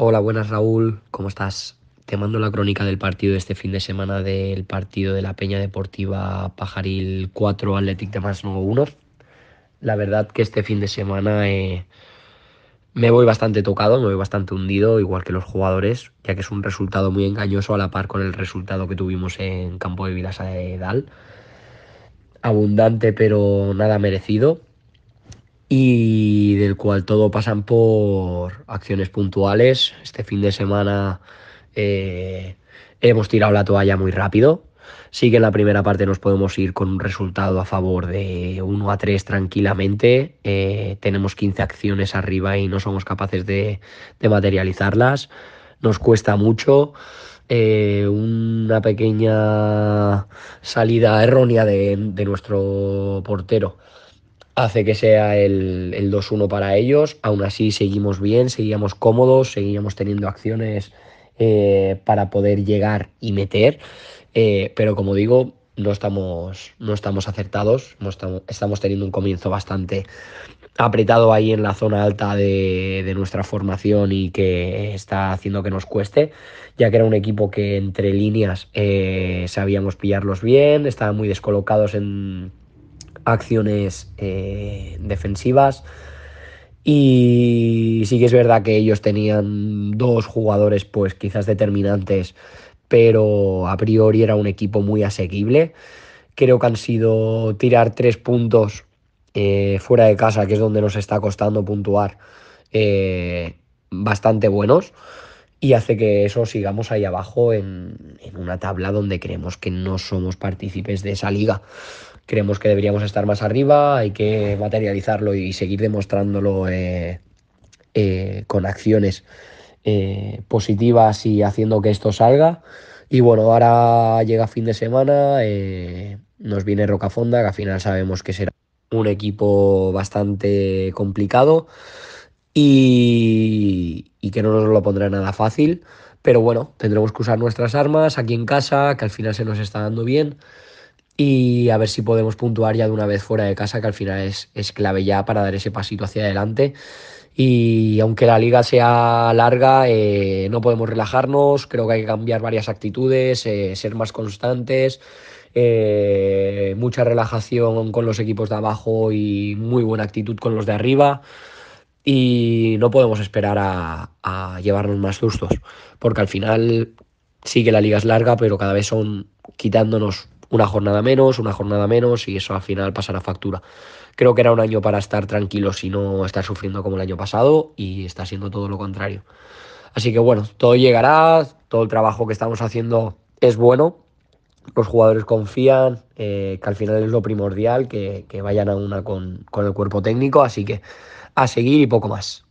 Hola, buenas Raúl, ¿cómo estás? Te mando la crónica del partido de este fin de semana del partido de la Peña Deportiva Pajaril 4 Athletic de Más 1. La verdad que este fin de semana eh, me voy bastante tocado, me voy bastante hundido, igual que los jugadores, ya que es un resultado muy engañoso a la par con el resultado que tuvimos en Campo de Vilasa de Dal. Abundante pero nada merecido y del cual todo pasan por acciones puntuales. Este fin de semana eh, hemos tirado la toalla muy rápido. Sí que en la primera parte nos podemos ir con un resultado a favor de 1 a 3 tranquilamente. Eh, tenemos 15 acciones arriba y no somos capaces de, materializarlas. Nos cuesta mucho. Eh, una pequeña salida errónea de nuestro portero hace que sea el, el 2-1 para ellos. Aún así seguimos bien, seguíamos cómodos, seguíamos teniendo acciones eh, para poder llegar y meter. Eh, pero como digo, no estamos, no estamos acertados, estamos, estamos, teniendo un comienzo bastante apretado ahí en la zona alta de, nuestra formación y que está haciendo que nos cueste, ya que era un equipo que entre líneas eh, sabíamos pillarlos bien, estaban muy descolocados en acciones eh, defensivas. Y sí que es verdad que ellos tenían dos jugadores, pues quizás determinantes, pero a priori era un equipo muy asequible. Creo que han sido tirar tres puntos eh, fuera de casa, que es donde nos está costando puntuar, eh, bastante buenos y hace que eso sigamos ahí abajo en, una tabla donde creemos que no somos partícipes de esa liga. Creemos que deberíamos estar más arriba, hay que materializarlo y seguir demostrándolo eh, eh, con acciones eh, positivas y haciendo que esto salga. Y bueno, ahora llega fin de semana, nos viene Rocafonda, que al final sabemos que será un equipo bastante complicado y, que no nos lo pondrá nada fácil. Pero bueno, tendremos que usar nuestras armas aquí en casa, que al final se nos está dando bien. Y a ver si podemos puntuar ya de una vez fuera de casa, que al final es, clave ya para dar ese pasito hacia adelante. Y aunque la liga sea larga, eh, no podemos relajarnos. Creo que hay que cambiar varias actitudes, eh, ser más constantes. Eh, mucha relajación con los equipos de abajo y muy buena actitud con los de arriba y no podemos esperar a, llevarnos más sustos, porque al final sí que la liga es larga, pero cada vez son quitándonos una jornada menos, una jornada menos y eso al final pasará factura. Creo que era un año para estar tranquilos y no estar sufriendo como el año pasado y está siendo todo lo contrario. Así que bueno, todo llegará, todo el trabajo que estamos haciendo es bueno, los jugadores confían, eh, que al final es lo primordial, que, vayan a una con, el cuerpo técnico, así que a seguir y poco más.